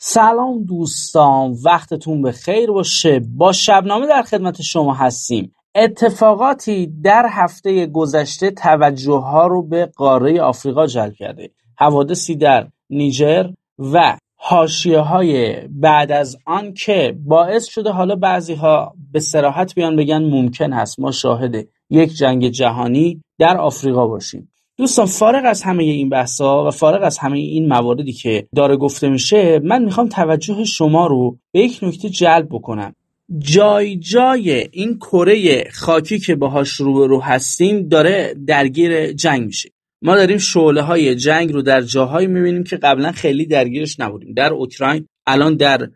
سلام دوستان وقتتون به خیر باشه با شبنامه در خدمت شما هستیم اتفاقاتی در هفته گذشته توجه ها رو به قاره آفریقا جلب کرده حوادثی در نیجر و حاشیه های بعد از آن که باعث شده حالا بعضی ها به سراحت بیان بگن ممکن هست ما شاهد یک جنگ جهانی در آفریقا باشیم دوستان فارغ از همه این بحثا و فارغ از همه این مواردی که داره گفته میشه من میخوام توجه شما رو به یک نکته جلب بکنم جای جای این کره خاکی که باهاش روبرو هستیم داره درگیر جنگ میشه ما داریم شعله های جنگ رو در جاهایی میبینیم که قبلا خیلی درگیرش نبودیم در اوکراین الان در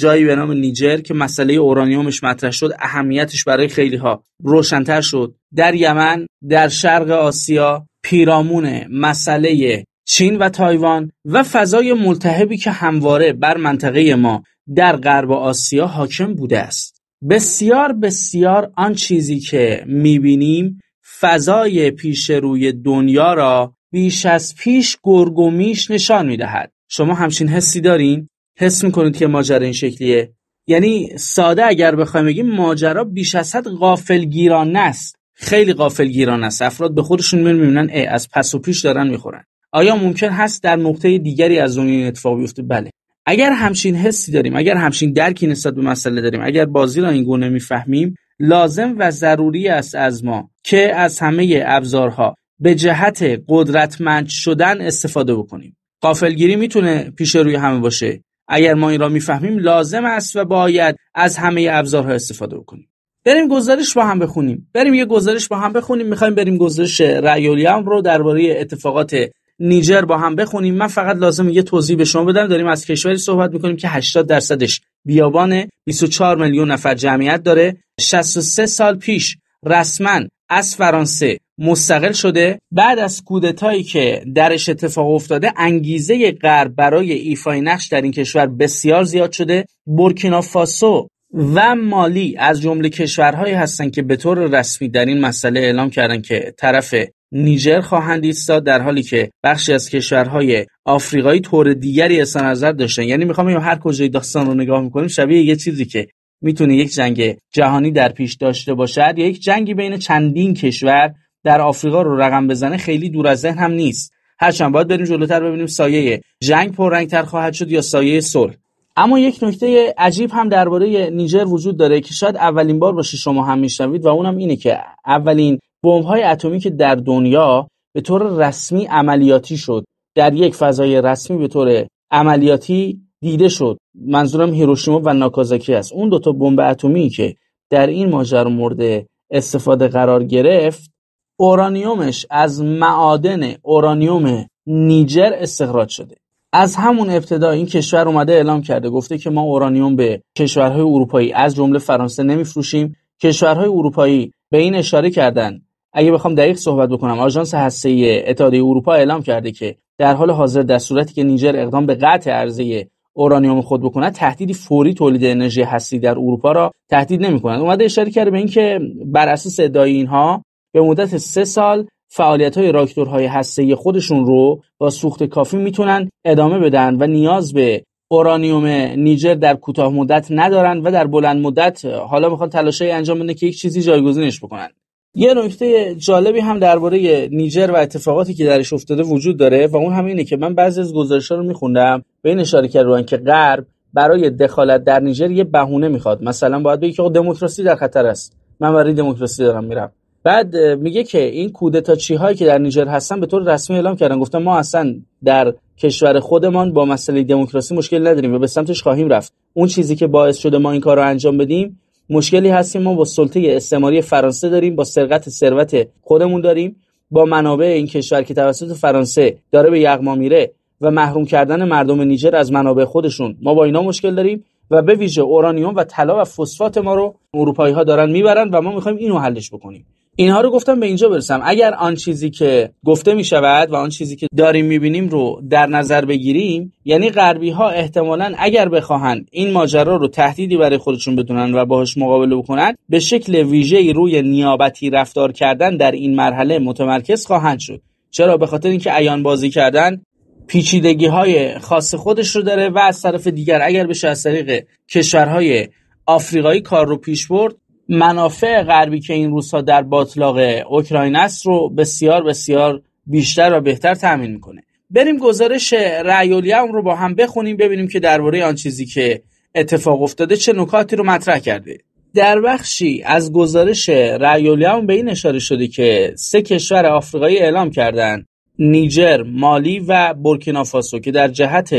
جایی به نام نیجر که مسئله اورانیومش مطرح شد اهمیتش برای خیلی ها روشنتر شد در یمن در شرق آسیا پیرامون مسئله چین و تایوان و فضای ملتهبی که همواره بر منطقه ما در غرب آسیا حاکم بوده است بسیار بسیار آن چیزی که میبینیم فضای پیش روی دنیا را بیش از پیش گرگومیش نشان میدهد شما همچین حسی دارین حس میکنید که ماجرا این شکلیه یعنی ساده اگر بخوایم بگیم ماجرا بیش از حد غافلگیرانه است خیلی گیران است افراد به خودشون میبینن ای از پس و پیش دارن میخورن آیا ممکن هست در نقطه دیگری از این اتفاق بیفته بله اگر همچین حسی داریم اگر همچین درکی نسبت به مسئله داریم اگر بازی را این گونه میفهمیم لازم و ضروری است از ما که از همه ابزارها به جهت قدرتمند شدن استفاده بکنیم قافلگیری میتونه پیش روی همه باشه اگر ما این را میفهمیم لازم است و باید از همه ابزارها استفاده بکنیم بریم گزارش با هم بخونیم بریم یه گزارش با هم بخونیم میخوایم بریم گزارش رایولیام رو درباره اتفاقات نیجر با هم بخونیم من فقط لازم یه توضیح به شما بدم داریم از کشوری صحبت میکنیم که 80 درصدش بیابانه 24 میلیون نفر جمعیت داره 63 سال پیش رسما از فرانسه مستقل شده بعد از کودتایی که درش اتفاق افتاده انگیزه غرب برای ایفای نقش در این کشور بسیار زیاد شده بورکینافاسو و مالی از جمله کشورهایی هستند که به طور رسمی در این مسئله اعلام کردن که طرف نیجر خواهند ایستاد در حالی که بخشی از کشورهای آفریقایی طور دیگری اصلا نظر داشتن یعنی میخوام هر کجای داستان رو نگاه میکنیم شبیه یه چیزی که میتونه یک جنگ جهانی در پیش داشته باشد یا یک جنگی بین چندین کشور در آفریقا رو رقم بزنه خیلی دور از ذهن هم نیست هرچند باید بریم جلوتر ببینیم سایه جنگ پررنگتر خواهد شد یا سایه صلح اما یک نکته عجیب هم درباره نیجر وجود داره که شاید اولین بار باشه شما هم میشنوید و اونم اینه که اولین های اتمی که در دنیا به طور رسمی عملیاتی شد در یک فضای رسمی به طور عملیاتی دیده شد منظورم هیروشیما و ناکازاکی است اون دوتا بمب اتمی که در این ماجر مورد استفاده قرار گرفت اورانیومش از معادن اورانیوم نیجر استخراج شده از همون ابتدا این کشور اومده اعلام کرده گفته که ما اورانیوم به کشورهای اروپایی از جمله فرانسه نمیفروشیم کشورهای اروپایی به این اشاره کردن اگه بخوام دقیق صحبت بکنم آژانس هسته اتحادیه اروپا اعلام کرده که در حال حاضر در صورتی که نیجر اقدام به قطع عرضه اورانیوم خود بکنه تهدیدی فوری تولید انرژی هستی در اروپا را تهدید نمیکنند اومده اشاره کرده به اینکه بر اساس ادعای اینها به مدت سه سال راکتور راکتورهای هسته خودشون رو با سوخت کافی میتونن ادامه بدن و نیاز به اورانیوم نیجر در کوتاه مدت ندارن و در بلند مدت حالا میخوان تلاشای انجام بده که یک چیزی جایگزینش بکنن یه نکته جالبی هم درباره نیجر و اتفاقاتی که درش افتاده وجود داره و اون هم اینه که من بعضی از ها رو میخوندم به این اشاره کردن که غرب برای دخالت در نیجر یه بهونه میخواد مثلا باید بگه که دموکراسی در خطر است من برای دموکراسی دارم میرم بعد میگه که این کودتا هایی که در نیجر هستن به طور رسمی اعلام کردن گفتن ما اصلا در کشور خودمان با مسئله دموکراسی مشکل نداریم و به سمتش خواهیم رفت اون چیزی که باعث شده ما این کار رو انجام بدیم مشکلی هستیم ما با سلطه استعماری فرانسه داریم با سرقت ثروت خودمون داریم با منابع این کشور که توسط فرانسه داره به یغما میره و محروم کردن مردم نیجر از منابع خودشون ما با اینا مشکل داریم و به ویژه اورانیوم و طلا و فسفات ما رو اروپایی ها دارن میبرن و ما میخوایم اینو حلش بکنیم اینها رو گفتم به اینجا برسم اگر آن چیزی که گفته می شود و آن چیزی که داریم می بینیم رو در نظر بگیریم یعنی غربی ها احتمالا اگر بخواهند این ماجرا رو تهدیدی برای خودشون بدونن و باهاش مقابله بکنند به شکل ویژه روی نیابتی رفتار کردن در این مرحله متمرکز خواهند شد چرا به خاطر اینکه ایان بازی کردن پیچیدگی های خاص خودش رو داره و از طرف دیگر اگر بشه از طریق کشورهای آفریقایی کار رو پیش برد منافع غربی که این روزها در باطلاق اوکراین است رو بسیار بسیار بیشتر و بهتر تامین میکنه بریم گزارش رایولیام رو با هم بخونیم ببینیم که درباره آن چیزی که اتفاق افتاده چه نکاتی رو مطرح کرده در بخشی از گزارش رایولیام به این اشاره شده که سه کشور آفریقایی اعلام کردند نیجر، مالی و بورکینافاسو که در جهت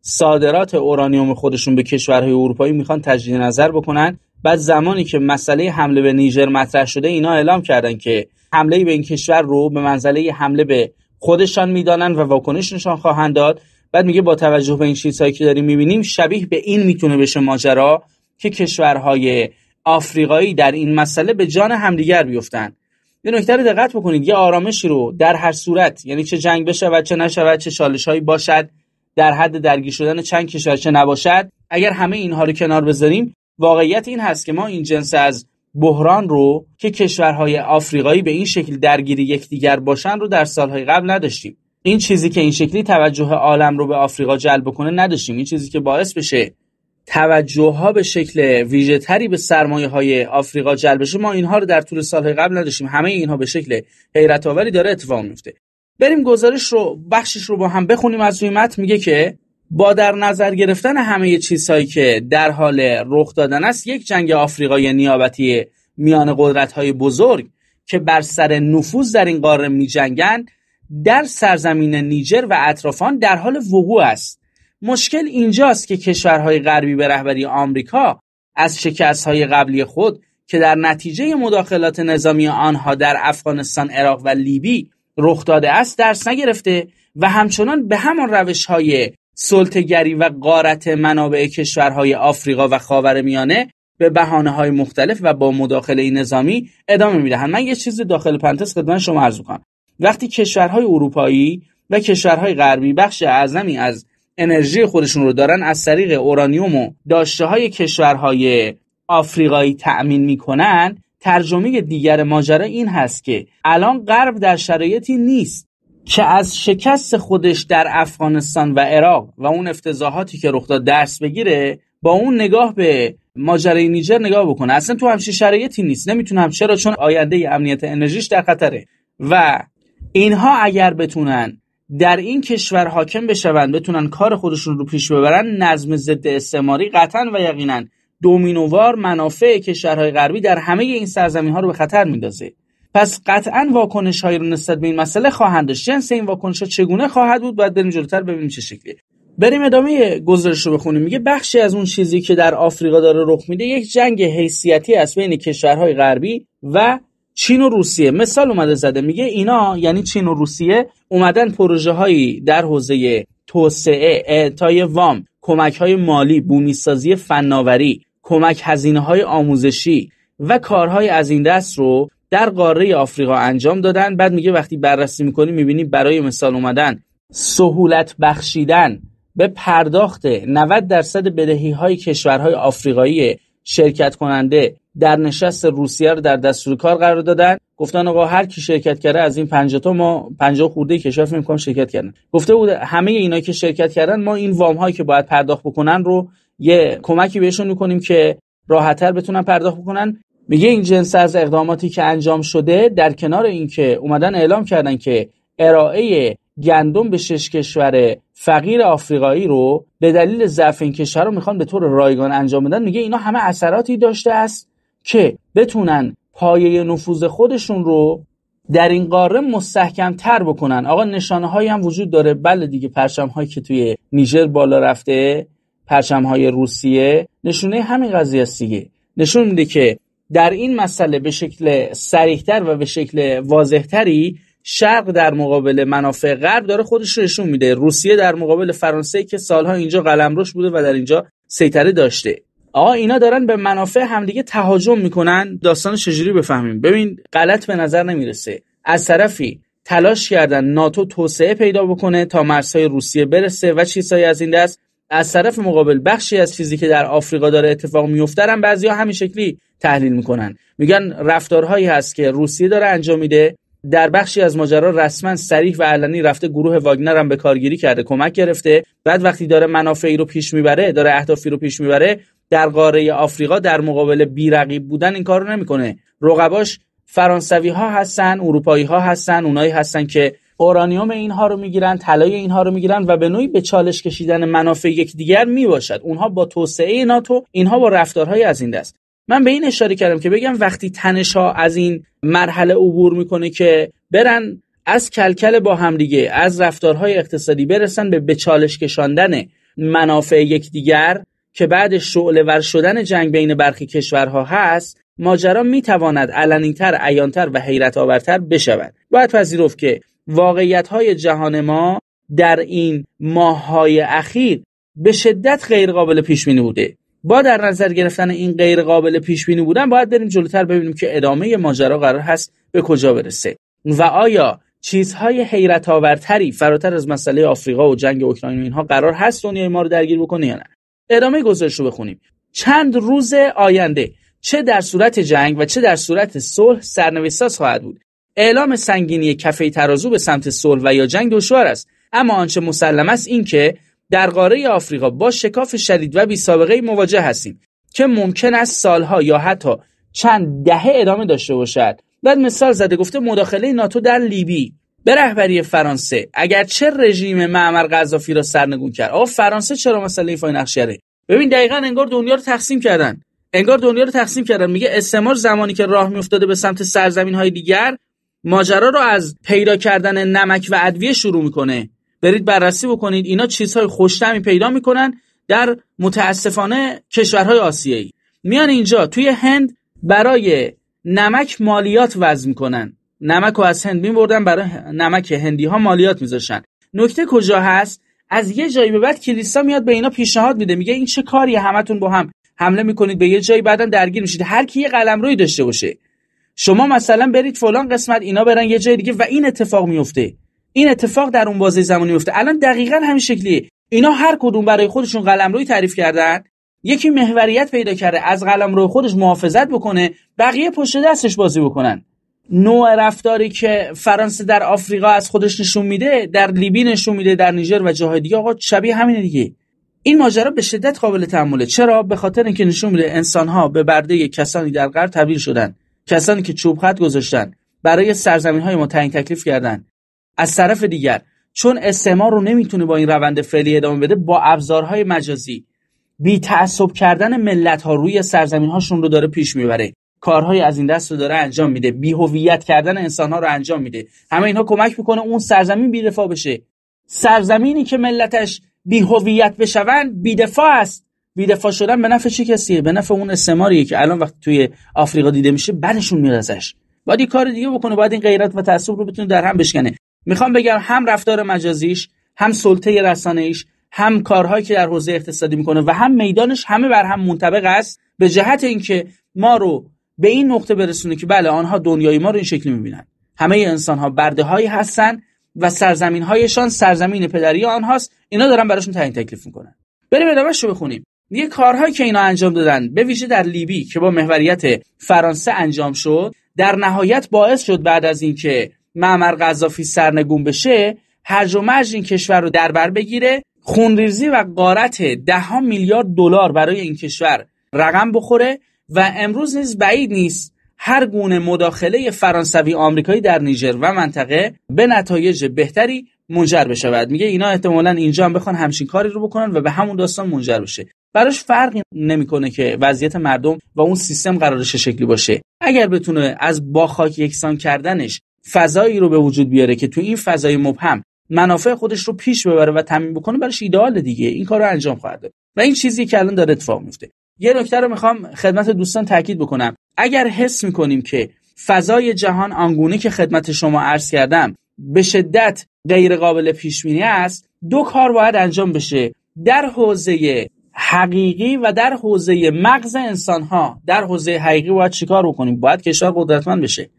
صادرات اورانیوم خودشون به کشورهای اروپایی میخوان تجدید نظر بکنن بعد زمانی که مسئله حمله به نیجر مطرح شده اینا اعلام کردن که حمله به این کشور رو به منزله حمله به خودشان میدانن و واکنش نشان خواهند داد بعد میگه با توجه به این چیزهایی که داریم میبینیم شبیه به این میتونه بشه ماجرا که کشورهای آفریقایی در این مسئله به جان همدیگر بیفتن یه نکته رو دقت بکنید یه آرامشی رو در هر صورت یعنی چه جنگ بشود چه نشود چه چالش باشد در حد درگیر شدن چند کشور چه نباشد اگر همه اینها رو کنار بذاریم واقعیت این هست که ما این جنس از بحران رو که کشورهای آفریقایی به این شکل درگیر یکدیگر باشن رو در سالهای قبل نداشتیم این چیزی که این شکلی توجه عالم رو به آفریقا جلب کنه نداشتیم این چیزی که باعث بشه توجه ها به شکل ویژه تری به سرمایه های آفریقا جلب بشه ما اینها رو در طول سالهای قبل نداشتیم همه اینها به شکل حیرت آوری داره اتفاق میفته بریم گزارش رو بخشش رو با هم بخونیم از روی میگه که با در نظر گرفتن همه چیزهایی که در حال رخ دادن است یک جنگ آفریقای نیابتی میان قدرت های بزرگ که بر سر نفوذ در این قاره می جنگن در سرزمین نیجر و اطرافان در حال وقوع است مشکل اینجاست که کشورهای غربی به رهبری آمریکا از شکست های قبلی خود که در نتیجه مداخلات نظامی آنها در افغانستان، عراق و لیبی رخ داده است درس نگرفته و همچنان به همان روش های گری و قارت منابع کشورهای آفریقا و میانه به بحانه های مختلف و با مداخله نظامی ادامه میدهند من یه چیز داخل پنتس خدمت شما عرض کنم وقتی کشورهای اروپایی و کشورهای غربی بخش اعظمی از انرژی خودشون رو دارن از طریق اورانیوم و داشته های کشورهای آفریقایی تأمین میکنن ترجمه دیگر ماجرا این هست که الان غرب در شرایطی نیست که از شکست خودش در افغانستان و عراق و اون افتضاحاتی که رخ داد درس بگیره با اون نگاه به ماجرای نیجر نگاه بکنه اصلا تو همچین شرایطی نیست نمیتونم چرا چون آینده امنیت انرژیش در خطره و اینها اگر بتونن در این کشور حاکم بشوند بتونن کار خودشون رو پیش ببرن نظم ضد استعماری قطعا و یقینا دومینووار منافع کشورهای غربی در همه این سرزمین ها رو به خطر میندازه پس قطعا واکنش هایی رو نسبت به این مسئله خواهند داشت جنس یعنی این واکنش ها چگونه خواهد بود باید بریم جلوتر ببینیم چه شکلیه بریم ادامه گزارش رو بخونیم میگه بخشی از اون چیزی که در آفریقا داره رخ میده یک جنگ حیثیتی است بین کشورهای غربی و چین و روسیه مثال اومده زده میگه اینا یعنی چین و روسیه اومدن پروژه هایی در حوزه توسعه اعطای وام کمک های مالی بومیسازی فناوری کمک هزینه های آموزشی و کارهای از این دست رو در قاره آفریقا انجام دادن بعد میگه وقتی بررسی میکنی میبینی برای مثال اومدن سهولت بخشیدن به پرداخت 90 درصد بدهی های کشورهای آفریقایی شرکت کننده در نشست روسیه رو در دستور کار قرار دادن گفتن آقا هر کی شرکت کرده از این 50 تا ما 50 خورده کشور فکر شرکت کردن گفته بود همه اینا که شرکت کردن ما این وام هایی که باید پرداخت بکنن رو یه کمکی بهشون میکنیم که راحتتر بتونن پرداخت بکنن میگه این جنس از اقداماتی که انجام شده در کنار اینکه اومدن اعلام کردن که ارائه گندم به شش کشور فقیر آفریقایی رو به دلیل ضعف این کشور رو میخوان به طور رایگان انجام بدن میگه اینا همه اثراتی داشته است که بتونن پایه نفوذ خودشون رو در این قاره مستحکم تر بکنن آقا نشانه هایی هم وجود داره بله دیگه پرچم هایی که توی نیجر بالا رفته پرچم های روسیه نشونه همین قضیه است دیگه نشون میده که در این مسئله به شکل سریحتر و به شکل واضحتری شرق در مقابل منافع غرب داره خودش رو نشون میده روسیه در مقابل فرانسه که سالها اینجا قلمروش بوده و در اینجا سیطره داشته آقا اینا دارن به منافع همدیگه تهاجم میکنن داستان چجوری بفهمیم ببین غلط به نظر نمیرسه از طرفی تلاش کردن ناتو توسعه پیدا بکنه تا مرزهای روسیه برسه و چیزهایی از این دست از طرف مقابل بخشی از چیزی که در آفریقا داره اتفاق میفته هم بعضیا همین شکلی تحلیل میکنن میگن رفتارهایی هست که روسیه داره انجام میده در بخشی از ماجرا رسما صریح و علنی رفته گروه واگنر هم به کارگیری کرده کمک گرفته بعد وقتی داره منافعی رو پیش میبره داره اهدافی رو پیش میبره در قاره آفریقا در مقابل بیرقیب بودن این کارو نمیکنه رقباش فرانسوی ها هستن اروپایی ها هستن اونایی هستن که اورانیوم اینها رو میگیرن طلای اینها رو میگیرن و به نوعی به چالش کشیدن منافع یکدیگر میباشد اونها با توسعه ناتو اینها با رفتارهای از این دست من به این اشاره کردم که بگم وقتی تنش ها از این مرحله عبور میکنه که برن از کلکل با همدیگه از رفتارهای اقتصادی برسن به به چالش کشاندن منافع یکدیگر که بعد شعله ور شدن جنگ بین برخی کشورها هست ماجرا میتواند علنیتر عیانتر و حیرت آورتر بشود باید پذیرفت که واقعیت های جهان ما در این ماه اخیر به شدت غیرقابل پیش بینی بوده با در نظر گرفتن این غیر قابل پیش بینی بودن باید بریم جلوتر ببینیم که ادامه ماجرا قرار هست به کجا برسه و آیا چیزهای حیرت آورتری فراتر از مسئله آفریقا و جنگ اوکراین و اینها قرار هست دنیای ما رو درگیر بکنه یا نه ادامه گزارش رو بخونیم چند روز آینده چه در صورت جنگ و چه در صورت صلح سرنوشت خواهد بود اعلام سنگینی کفه ترازو به سمت صلح و یا جنگ دشوار است اما آنچه مسلم است اینکه، در قاره آفریقا با شکاف شدید و بی سابقه مواجه هستیم که ممکن است سالها یا حتی چند دهه ادامه داشته باشد بعد مثال زده گفته مداخله ناتو در لیبی به رهبری فرانسه اگرچه رژیم معمر قذافی را سرنگون کرد آقا فرانسه چرا مسئله ایفای نقشه ببین دقیقا انگار دنیا رو تقسیم کردن انگار دنیا رو تقسیم کردن میگه استعمار زمانی که راه میافتاده به سمت سرزمین های دیگر ماجرا رو از پیدا کردن نمک و ادویه شروع میکنه برید بررسی بکنید اینا چیزهای خوشتمی پیدا میکنن در متاسفانه کشورهای آسیایی میان اینجا توی هند برای نمک مالیات وضع میکنن نمک از هند میبردن برای نمک هندی ها مالیات میذاشن نکته کجا هست از یه جایی به بعد کلیسا میاد به اینا پیشنهاد میده میگه این چه کاری همتون با هم حمله میکنید به یه جایی بعدا درگیر میشید هر کی یه روی داشته باشه شما مثلا برید فلان قسمت اینا برن یه جای دیگه و این اتفاق میفته این اتفاق در اون بازه زمانی میفته الان دقیقا همین شکلیه اینا هر کدوم برای خودشون قلمروی تعریف کردن یکی محوریت پیدا کرده از قلمرو خودش محافظت بکنه بقیه پشت دستش بازی بکنن نوع رفتاری که فرانسه در آفریقا از خودش نشون میده در لیبی نشون میده در نیجر و جاهای دیگه آقا شبیه همین دیگه این ماجرا به شدت قابل تحمله چرا به خاطر اینکه نشون میده انسان ها به برده کسانی در غرب تبدیل شدن کسانی که چوب خط گذاشتن برای سرزمین های ما تکلیف کردن از طرف دیگر چون استعمار رو نمیتونه با این روند فعلی ادامه بده با ابزارهای مجازی بی تعصب کردن ملت ها روی سرزمین هاشون رو داره پیش میبره کارهای از این دست رو داره انجام میده بی هویت کردن انسان ها رو انجام میده همه اینها کمک میکنه اون سرزمین بی بشه سرزمینی که ملتش بی هویت بشون بی دفاع است بی دفاع شدن به نفع چه کسیه به نفع اون استعماریه که الان وقت توی آفریقا دیده میشه بعدشون میاد ازش باید کار دیگه بکنه باید این غیرت و تعصب رو بتونه در هم بشکنه میخوام بگم هم رفتار مجازیش هم سلطه رسانه‌ایش هم کارهایی که در حوزه اقتصادی میکنه و هم میدانش همه بر هم منطبق است به جهت اینکه ما رو به این نقطه برسونه که بله آنها دنیای ما رو این شکلی میبینن همه انسان ها برده هایی هستن و سرزمین هایشان سرزمین پدری آنهاست اینا دارن براشون تعیین تکلیف میکنن بریم ادامهش رو بخونیم یه کارهایی که اینا انجام دادن به ویژه در لیبی که با محوریت فرانسه انجام شد در نهایت باعث شد بعد از اینکه معمر قذافی سرنگون بشه هرج و مرج این کشور رو در بر بگیره خونریزی و قارت ده ها میلیارد دلار برای این کشور رقم بخوره و امروز نیز بعید نیست هر گونه مداخله فرانسوی آمریکایی در نیجر و منطقه به نتایج بهتری منجر بشود میگه اینا احتمالا اینجا هم بخوان همچین کاری رو بکنن و به همون داستان منجر بشه براش فرقی نمیکنه که وضعیت مردم و اون سیستم قرارش شکلی باشه اگر بتونه از با یکسان کردنش فضایی رو به وجود بیاره که تو این فضای مبهم منافع خودش رو پیش ببره و تامین بکنه براش ایدئال دیگه این کار رو انجام خواهد داد و این چیزی که الان داره اتفاق میفته یه نکته رو میخوام خدمت دوستان تاکید بکنم اگر حس میکنیم که فضای جهان آنگونه که خدمت شما عرض کردم به شدت غیر قابل پیش بینی است دو کار باید انجام بشه در حوزه حقیقی و در حوزه مغز انسان ها در حوزه حقیقی باید چیکار بکنیم باید کشور قدرتمند بشه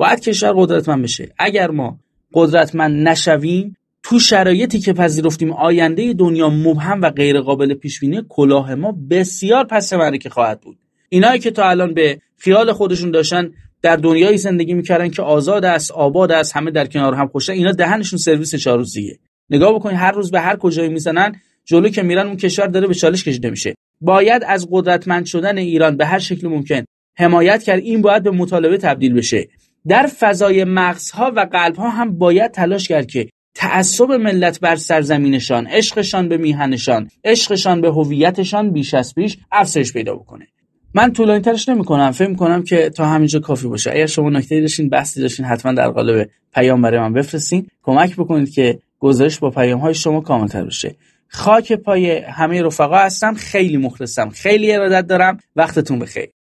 باید کشور قدرتمند بشه اگر ما قدرتمند نشویم تو شرایطی که پذیرفتیم آینده دنیا مبهم و غیرقابل پیش بینی کلاه ما بسیار پس که خواهد بود اینایی که تا الان به خیال خودشون داشتن در دنیایی زندگی میکردن که آزاد است آباد است همه در کنار هم خوشن اینا دهنشون سرویس چهار روزیه نگاه بکنید هر روز به هر کجایی میزنن جلو که میرن اون کشور داره به چالش کشیده میشه باید از قدرتمند شدن ایران به هر شکل ممکن حمایت کرد این باید به مطالبه تبدیل بشه در فضای مغزها و قلبها هم باید تلاش کرد که تعصب ملت بر سرزمینشان عشقشان به میهنشان عشقشان به هویتشان بیش از پیش افزایش پیدا بکنه من طولانی ترش نمی کنم فکر کنم که تا همینجا کافی باشه اگر شما نکته داشتین بحثی داشتین حتما در قالب پیام برای من بفرستین کمک بکنید که گزارش با پیام های شما تر بشه خاک پای همه رفقا هستم خیلی مخلصم خیلی ارادت دارم وقتتون بخیر